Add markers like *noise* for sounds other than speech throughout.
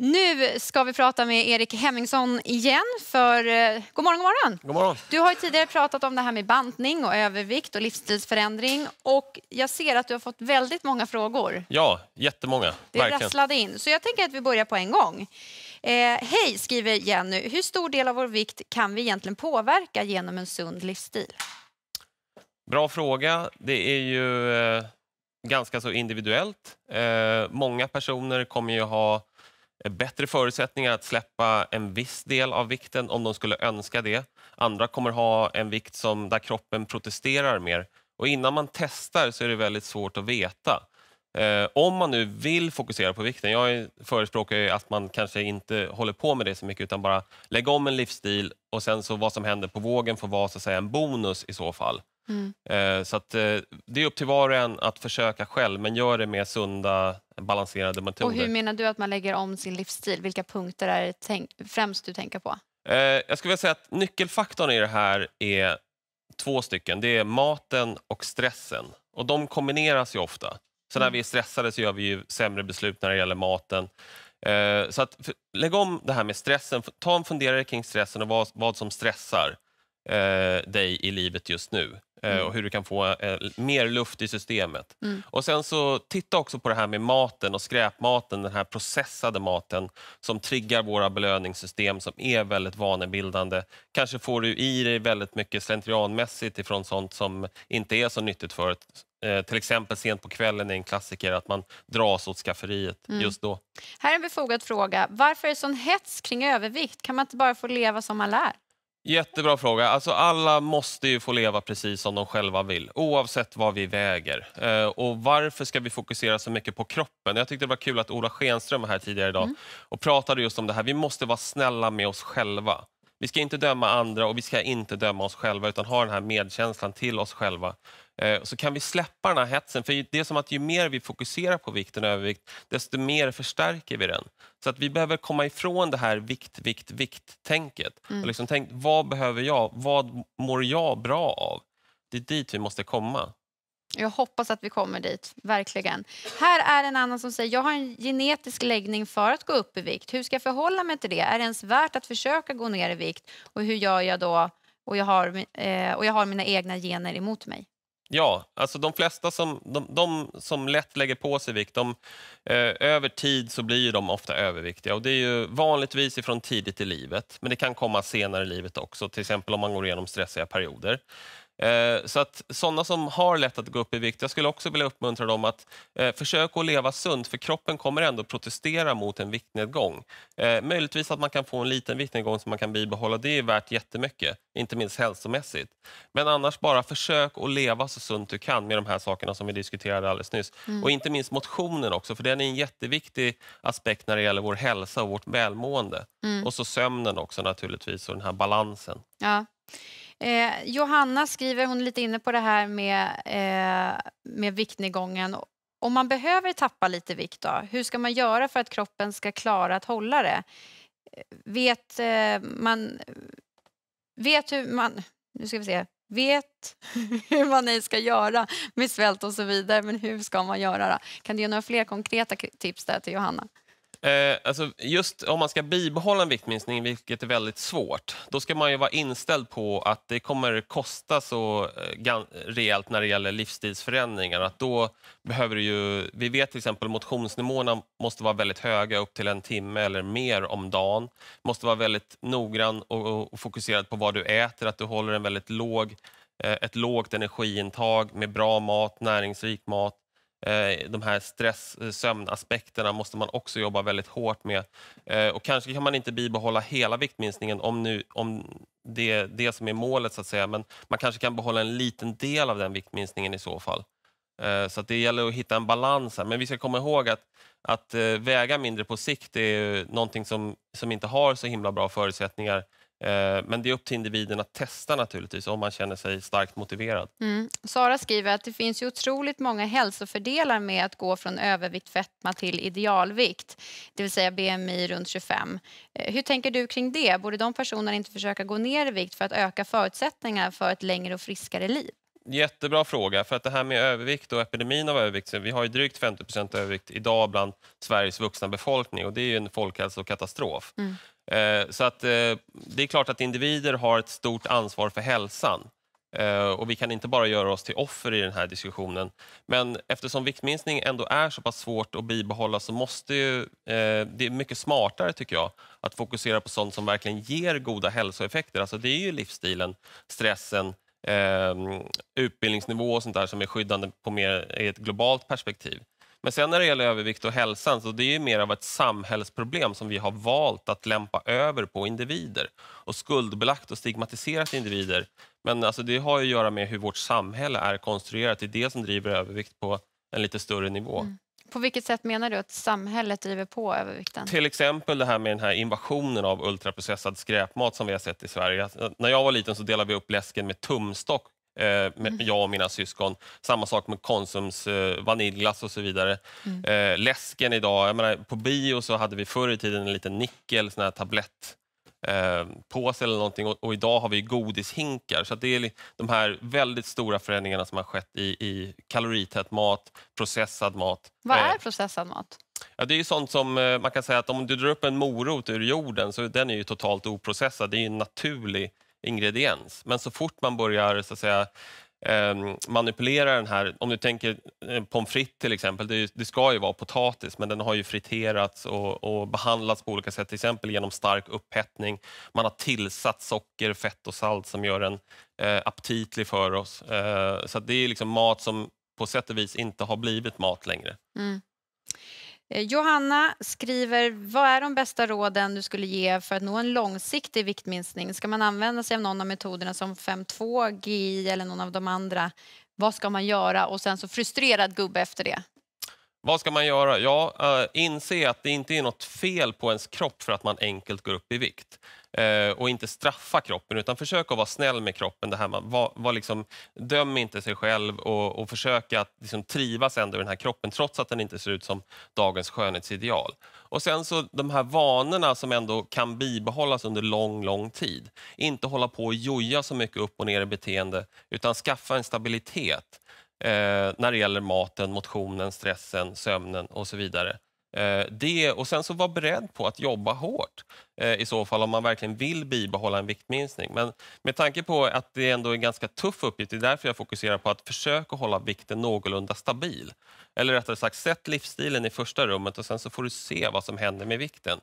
Nu ska vi prata med Erik Hemmingsson igen. För, eh, god, morgon, god, morgon. god morgon! Du har tidigare pratat om det här med bantning och övervikt och livsstilsförändring. Och jag ser att du har fått väldigt många frågor. Ja, jättemånga. Det rasslade in. Så jag tänker att vi börjar på en gång. Eh, Hej, skriver Jenny. Hur stor del av vår vikt kan vi egentligen påverka genom en sund livsstil? Bra fråga. Det är ju eh, ganska så individuellt. Eh, många personer kommer ju ha bättre förutsättningar att släppa en viss del av vikten om de skulle önska det. Andra kommer ha en vikt som, där kroppen protesterar mer. Och Innan man testar så är det väldigt svårt att veta. Eh, om man nu vill fokusera på vikten, jag förespråkar ju att man kanske inte håller på med det så mycket utan bara lägga om en livsstil och sen så vad som händer på vågen får vara så att säga en bonus i så fall. Mm. Eh, så eh, det är upp till var och en att försöka själv, men gör det med sunda, balanserade metoder. Och hur menar du att man lägger om sin livsstil? Vilka punkter är det främst du tänker på? Eh, jag skulle vilja säga att nyckelfaktorn i det här är två stycken. Det är maten och stressen. Och de kombineras ju ofta. Så när mm. vi är stressade så gör vi ju sämre beslut när det gäller maten. Så att, lägg om det här med stressen. Ta en funderare kring stressen och vad, vad som stressar eh, dig i livet just nu eh, mm. och hur du kan få eh, mer luft i systemet. Mm. Och sen så Titta också på det här med maten och skräpmaten, den här processade maten som triggar våra belöningssystem som är väldigt vanebildande. Kanske får du i dig väldigt mycket slentrianmässigt ifrån sånt som inte är så nyttigt för ett, eh, till exempel sent på kvällen är en klassiker att man dras åt skafferiet mm. just då. Här är en befogad fråga. Varför är det sån hets kring övervikt? Kan man inte bara få leva som man lär? Jättebra fråga. Alltså alla måste ju få leva precis som de själva vill, oavsett vad vi väger. Eh, och Varför ska vi fokusera så mycket på kroppen? Jag tyckte det var kul att Ola Schenström var här tidigare idag mm. och pratade just om det här. Vi måste vara snälla med oss själva. Vi ska inte döma andra och vi ska inte döma oss själva utan ha den här medkänslan till oss själva. Eh, så kan vi släppa den här hetsen, för det är som att ju mer vi fokuserar på vikten och övervikt, desto mer förstärker vi den. Så att vi behöver komma ifrån det här vikt, vikt, vikt-tänket. Mm. Och liksom tänk, vad behöver jag? Vad mår jag bra av? Det är dit vi måste komma. Jag hoppas att vi kommer dit, verkligen. Här är en annan som säger, jag har en genetisk läggning för att gå upp i vikt. Hur ska jag förhålla mig till det? Är det ens värt att försöka gå ner i vikt? Och hur gör jag då? Och jag har, eh, och jag har mina egna gener emot mig. Ja, alltså de flesta som, de, de som lätt lägger på sig vikt, de, eh, över tid så blir de ofta överviktiga. Och Det är vanligtvis från tidigt i livet, men det kan komma senare i livet också. Till exempel om man går igenom stressiga perioder. Eh, så att sådana som har lätt att gå upp i vikt, jag skulle också vilja uppmuntra dem att eh, försöka att leva sunt, för kroppen kommer ändå protestera mot en viktnedgång. Eh, möjligtvis att man kan få en liten viktnedgång som man kan bibehålla, det är värt jättemycket, inte minst hälsomässigt. Men annars bara försök att leva så sunt du kan med de här sakerna som vi diskuterade alldeles nyss. Mm. Och inte minst motionen också, för den är en jätteviktig aspekt när det gäller vår hälsa och vårt välmående. Mm. Och så sömnen också naturligtvis och den här balansen. Ja, Eh, Johanna skriver, hon är lite inne på det här med, eh, med viktnedgången. Om man behöver tappa lite vikt, då, hur ska man göra för att kroppen ska klara att hålla det? Eh, vet eh, man... Vet hur man... Nu ska vi se. Vet *laughs* hur man ej ska göra med svält och så vidare, men hur ska man göra? Då? Kan du ge några fler konkreta tips där till Johanna? Eh, alltså just om man ska bibehålla en viktminskning, vilket är väldigt svårt, då ska man ju vara inställd på att det kommer kosta så eh, rejält när det gäller livsstilsförändringar. Att då behöver ju, vi vet till exempel att motionsnivåerna måste vara väldigt höga, upp till en timme eller mer om dagen. måste vara väldigt noggrann och, och fokuserad på vad du äter, att du håller en väldigt låg, eh, ett lågt energiintag med bra mat, näringsrik mat Eh, de här stress-sömnaspekterna eh, måste man också jobba väldigt hårt med. Eh, och Kanske kan man inte bibehålla hela viktminskningen om, nu, om det är det som är målet, så att säga. men man kanske kan behålla en liten del av den viktminskningen i så fall. Så det gäller att hitta en balans här. Men vi ska komma ihåg att, att väga mindre på sikt är någonting som, som inte har så himla bra förutsättningar Eh, men det är upp till individen att testa naturligtvis om man känner sig starkt motiverad. Mm. Sara skriver att det finns ju otroligt många hälsofördelar med att gå från övervikt fetma till idealvikt, det vill säga BMI runt 25. Eh, hur tänker du kring det? Borde de personerna inte försöka gå ner i vikt för att öka förutsättningarna för ett längre och friskare liv? jättebra fråga. För att det här med övervikt och epidemin av övervikt, vi har ju drygt 50 procent övervikt idag bland Sveriges vuxna befolkning och det är en folkhälsokatastrof. Mm. Eh, så att eh, det är klart att individer har ett stort ansvar för hälsan. Eh, och Vi kan inte bara göra oss till offer i den här diskussionen. Men eftersom viktminskning ändå är så pass svårt att bibehålla så måste ju, det är mycket smartare tycker jag att fokusera på sånt som verkligen ger goda hälsoeffekter. Alltså det är ju livsstilen, stressen, eh, utbildningsnivå och sånt där som är skyddande på mer, i ett globalt perspektiv. Men sen när det gäller övervikt och hälsan, så det är mer av ett samhällsproblem som vi har valt att lämpa över på individer och skuldbelagt och stigmatiserat individer. Men alltså det har ju att göra med hur vårt samhälle är konstruerat. Det är det som driver övervikt på en lite större nivå. Mm. På vilket sätt menar du att samhället driver på övervikten? Till exempel det här med den här invasionen av ultraprocessad skräpmat som vi har sett i Sverige. Alltså, när jag var liten så delade vi upp läsken med tumstock eh, med mm. jag och mina syskon. Samma sak med Konsums eh, vaniljglass och så vidare. Mm. Eh, läsken idag, menar, på bio så hade vi förr i tiden en liten nickel, sån här tablett eh, påse eller någonting och, och, idag har vi godishinkar. Så det är de här väldigt stora förändringarna som har skett i, i kaloritätt mat, processad mat. Vad är eh, processad mat? Ja, det är sånt som eh, man kan säga att om du drar upp en morot ur jorden så den är ju totalt oprocessad. Det är en naturlig ingrediens. Men så fort man börjar så att säga, Ehm, manipulera den här. Om du tänker eh, pommes frites till exempel, det, det, ska ju vara potatis men den har ju friterats och, och, behandlats på olika sätt, till exempel genom stark upphettning. Man har tillsatt socker, fett och salt som gör den eh, aptitlig för oss. Eh, så det är liksom mat som på sätt och vis inte har blivit mat längre. Mm. Eh, Johanna skriver, vad är de bästa råden du skulle ge för att nå en långsiktig viktminskning? Ska man använda sig av någon av metoderna som 5.2, GI eller någon av de andra? Vad ska man göra? Och sen så frustrerad gubbe efter det. Vad ska man göra? Ja, eh, inse att det inte är något fel på ens kropp för att man enkelt går upp i vikt. Eh, och inte straffa kroppen, utan försöka vara snäll med kroppen. Det här med, var, var liksom, döm inte sig själv och, och försök att liksom trivas ändå i den här kroppen trots att den inte ser ut som dagens skönhetsideal. Och sen så de här vanorna som ändå kan bibehållas under lång, lång tid. Inte hålla på och joja så mycket upp och ner i beteende utan skaffa en stabilitet eh, när det gäller maten, motionen, stressen, sömnen och så vidare. Eh, det, och sen så var beredd på att jobba hårt eh, i så fall om man verkligen vill bibehålla en viktminskning. Men med tanke på att det ändå är en ganska tuff uppgift, det är därför jag fokuserar på att försöka hålla vikten någorlunda stabil. Eller rättare sagt, sätt livsstilen i första rummet och sen så får du se vad som händer med vikten.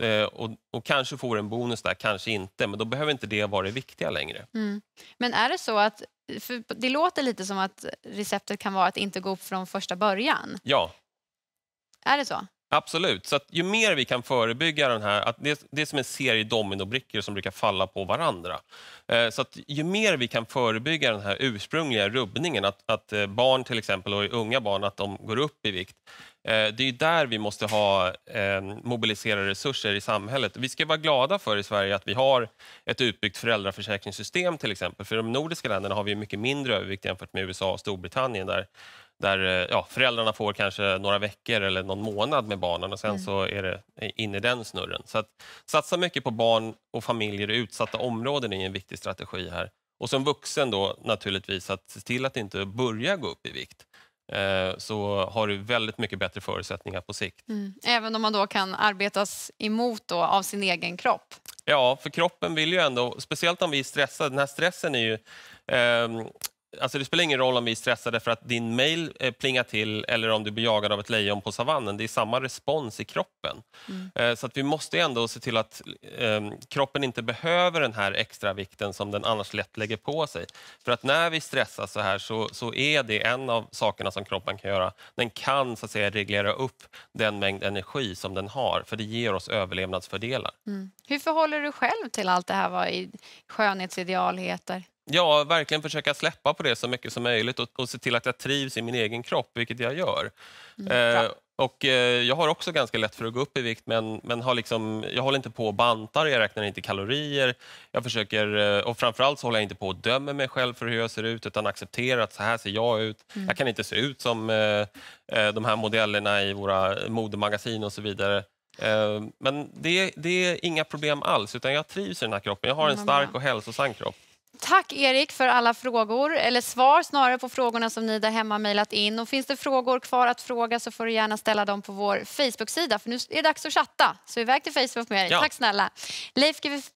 Eh, och, och, kanske får en bonus där, kanske inte, men då behöver inte det vara det viktiga längre. Mm. Men är det så att, det låter lite som att receptet kan vara att inte gå upp från första början. Ja. Är det så? Absolut. Så ju mer vi kan förebygga den här... Att det, det är som en serie dominobrickor som brukar falla på varandra. Eh, så att ju mer vi kan förebygga den här ursprungliga rubbningen, att, att eh, barn till exempel, och unga barn, att de går upp i vikt. Eh, det är där vi måste ha, mobilisera resurser i samhället. Vi ska vara glada för i Sverige att vi har ett utbyggt föräldraförsäkringssystem till exempel. För de nordiska länderna har vi mycket mindre övervikt jämfört med USA och Storbritannien där där eh, ja, föräldrarna får kanske några veckor eller någon månad med barnen och sen mm. så är det in i den snurren. Så att satsa mycket på barn och familjer i utsatta områden är en viktig strategi här. Och som vuxen då naturligtvis att se till att inte börja gå upp i vikt eh, så har du väldigt mycket bättre förutsättningar på sikt. Mm. Även om man då kan arbetas emot då av sin egen kropp? Ja, för kroppen vill ju ändå, speciellt om vi är stressade, den här stressen är ju eh, Alltså det spelar ingen roll om vi är stressade för att din mail eh, plingar till eller om du blir jagad av ett lejon på savannen. Det är samma respons i kroppen. Mm. Eh, så att vi måste ändå se till att ehm, kroppen inte behöver den här extra vikten som den annars lätt lägger på sig. För att när vi stressar så här så, så är det en av sakerna som kroppen kan göra. Den kan så att säga reglera upp den mängd energi som den har för det ger oss överlevnadsfördelar. Mm. Hur förhåller du själv till allt det här vad i skönhetsidealheter? Ja, verkligen försöka släppa på det så mycket som möjligt och, och se till att jag trivs i min egen kropp, vilket jag gör. Mm, eh, och eh, Jag har också ganska lätt för att gå upp i vikt, men, men har liksom, jag håller inte på och bantar, jag räknar inte kalorier. Jag försöker, eh, och framförallt så håller jag inte på och dömer mig själv för hur jag ser ut, utan accepterar att så här ser jag ut. Mm. Jag kan inte se ut som eh, eh de här modellerna i våra modemagasin och så vidare. Eh, men det, det, är inga problem alls, utan jag trivs i den här kroppen. Jag har en mm, stark och hälsosam kropp. Tack Erik för alla frågor, eller svar snarare på frågorna som ni där hemma mejlat in. Och finns det frågor kvar att fråga så får du gärna ställa dem på vår Facebook-sida för nu är det dags att chatta. Så iväg till Facebook med dig. Ja. Tack snälla. Leif